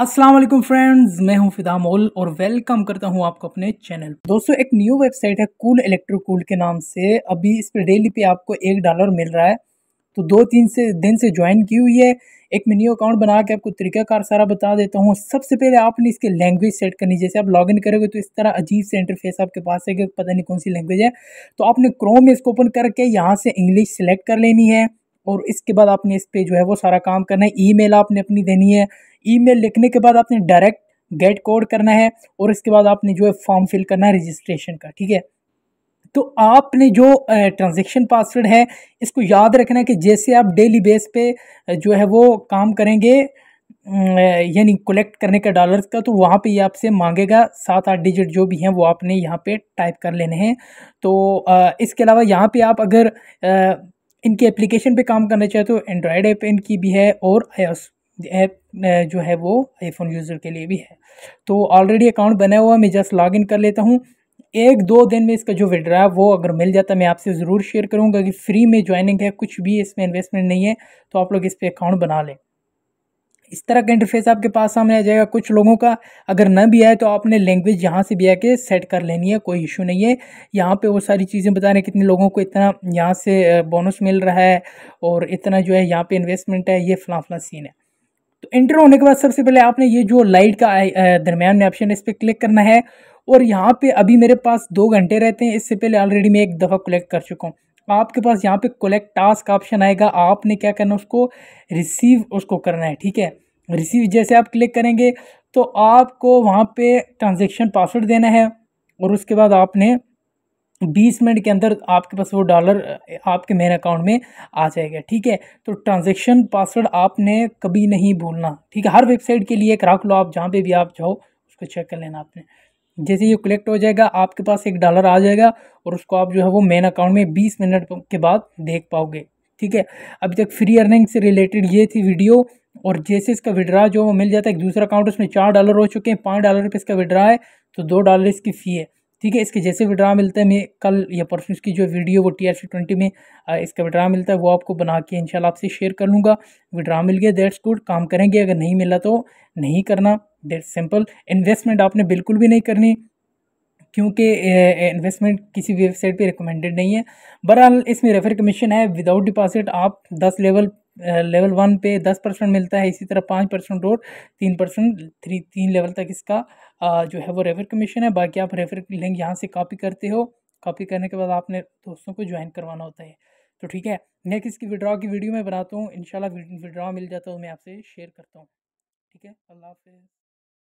अस्सलाम वालेकुम फ्रेंड्स मैं हूं फिदा मोल और वेलकम करता हूं आपको अपने चैनल दोस्तों एक न्यू वेबसाइट है कूल इलेक्ट्रो कूल के नाम से अभी इस पर डेली पे आपको एक डॉलर मिल रहा है तो दो तीन से दिन से ज्वाइन की हुई है एक मैं न्यू अकाउंट बना के आपको तरीकाकार सारा बता देता हूँ सबसे पहले आपने इसके लैंग्वेज सेट करनी जैसे आप लॉग करोगे तो इस तरह अजीब से इंटरफेस आपके पास है कि पता नहीं कौन सी लैंग्वेज है तो आपने क्रोम में इसको ओपन करके यहाँ से इंग्लिश सेलेक्ट कर लेनी है और इसके बाद आपने इस पर जो है वो सारा काम करना है ईमेल आपने अपनी देनी है ईमेल लिखने के बाद आपने डायरेक्ट गेट कोड करना है और इसके बाद आपने जो है फॉर्म फिल करना है रजिस्ट्रेशन का ठीक है तो आपने जो ट्रांजेक्शन पासवर्ड है इसको याद रखना है कि जैसे आप डेली बेस पे जो है वो काम करेंगे यानी कलेक्ट करने का डॉलर्स का तो वहाँ पे ये आपसे मांगेगा सात आठ डिजिट जो भी हैं वो आपने यहाँ पे टाइप कर लेने हैं तो इसके अलावा यहाँ पे आप अगर इनकी एप्लीकेशन पे काम करना चाहते हो एंड्रॉयड ऐप इनकी भी है और आयोस ऐप जो है वो आईफोन यूज़र के लिए भी है तो ऑलरेडी अकाउंट बना हुआ मैं जस्ट लॉगिन कर लेता हूँ एक दो दिन में इसका जो विड्रा वो अगर मिल जाता मैं आपसे ज़रूर शेयर करूँगा कि फ्री में ज्वाइनिंग है कुछ भी इसमें इन्वेस्टमेंट नहीं है तो आप लोग इस पर अकाउंट बना लें इस तरह का इंटरफेस आपके पास सामने आ जाएगा कुछ लोगों का अगर ना भी आए तो आपने लैंग्वेज यहाँ से भी आके सेट कर लेनी है कोई इशू नहीं है यहाँ पे वो सारी चीज़ें बता रहे हैं कितने लोगों को इतना यहाँ से बोनस मिल रहा है और इतना जो है यहाँ पे इन्वेस्टमेंट है ये फला फला सीन है तो इंटर होने के बाद सबसे पहले आपने ये जो लाइट का दरमियान में ऑप्शन है इस पर क्लिक करना है और यहाँ पर अभी मेरे पास दो घंटे रहते हैं इससे पहले ऑलरेडी मैं एक दफ़ा कलेक्ट कर चुका हूँ आपके पास यहाँ पे कलेक्ट टास्क ऑप्शन आएगा आपने क्या करना उसको रिसीव उसको करना है ठीक है रिसीव जैसे आप क्लिक करेंगे तो आपको वहाँ पे ट्रांजेक्शन पासवर्ड देना है और उसके बाद आपने बीस मिनट के अंदर आपके पास वो डॉलर आपके मेरे अकाउंट में आ जाएगा ठीक है तो ट्रांजेक्शन पासवर्ड आपने कभी नहीं भूलना ठीक है हर वेबसाइट के लिए एक रख लो आप जहाँ पर भी आप जाओ उसको चेक कर लेना आपने जैसे ये कलेक्ट हो जाएगा आपके पास एक डॉलर आ जाएगा और उसको आप जो है वो मेन अकाउंट में बीस मिनट के बाद देख पाओगे ठीक है अभी तक फ्री अर्निंग से रिलेटेड ये थी वीडियो और जैसे इसका विड्रा जो मिल जाता है दूसरा अकाउंट उसमें चार डॉलर हो चुके हैं पाँच डॉलर पर इसका विड्रा है तो दो डॉलर इसकी फ़ी है ठीक है इसके जैसे विड्रा मिलता है मैं कल या परसों इसकी जो वीडियो वो टी आर सी ट्वेंटी में इसका विड्रा मिलता है वो आपको बना के इंशाल्लाह आपसे शेयर कर लूँगा विड्रा मिल गया दैट्स गुड काम करेंगे अगर नहीं मिला तो नहीं करना दैट्स सिंपल इन्वेस्टमेंट आपने बिल्कुल भी नहीं करनी क्योंकि इन्वेस्टमेंट किसी भी वेबसाइट पे रिकमेंडेड नहीं है बहरहाल इसमें रेफर कमीशन है विदाउट डिपॉजिट आप दस लेवल लेवल वन पे दस परसेंट मिलता है इसी तरह पाँच परसेंट और तीन परसेंट थ्री तीन लेवल तक इसका जो है वो रेफर कमीशन है बाकी आप रेफर लिंक यहाँ से कॉपी करते हो कॉपी करने के बाद आपने दोस्तों को ज्वाइन करवाना होता है तो ठीक है नेक्स्ट इसकी विड्रॉ की वीडियो मैं बनाता हूँ इन विड्रॉ मिल जाता है तो मैं आपसे शेयर करता हूँ ठीक है अल्लाह हाफिज़